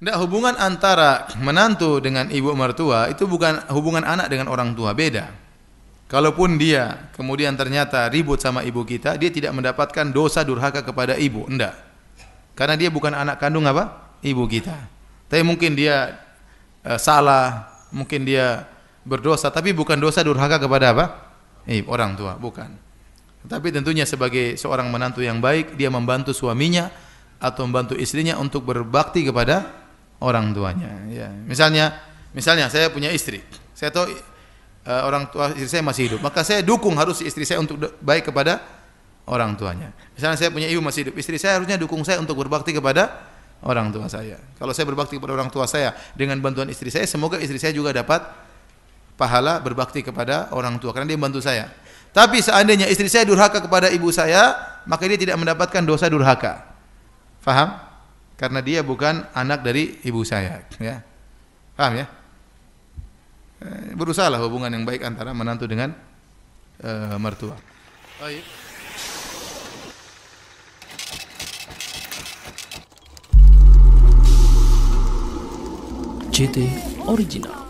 Nggak, hubungan antara menantu dengan ibu mertua itu bukan hubungan anak dengan orang tua, beda. Kalaupun dia kemudian ternyata ribut sama ibu kita, dia tidak mendapatkan dosa durhaka kepada ibu, enggak. Karena dia bukan anak kandung apa? Ibu kita. Tapi mungkin dia e, salah, mungkin dia berdosa, tapi bukan dosa durhaka kepada apa? Ibu, orang tua, bukan. Tapi tentunya sebagai seorang menantu yang baik, dia membantu suaminya atau membantu istrinya untuk berbakti kepada orang tuanya ya misalnya misalnya saya punya istri saya tahu uh, orang tua istri saya masih hidup maka saya dukung harus istri saya untuk baik kepada orang tuanya misalnya saya punya ibu masih hidup istri saya harusnya dukung saya untuk berbakti kepada orang tua saya kalau saya berbakti kepada orang tua saya dengan bantuan istri saya semoga istri saya juga dapat pahala berbakti kepada orang tua karena dia membantu saya tapi seandainya istri saya durhaka kepada ibu saya maka dia tidak mendapatkan dosa durhaka faham karena dia bukan anak dari ibu saya ya paham ya eh, Berusaha lah hubungan yang baik antara menantu dengan uh, mertua baik CT Original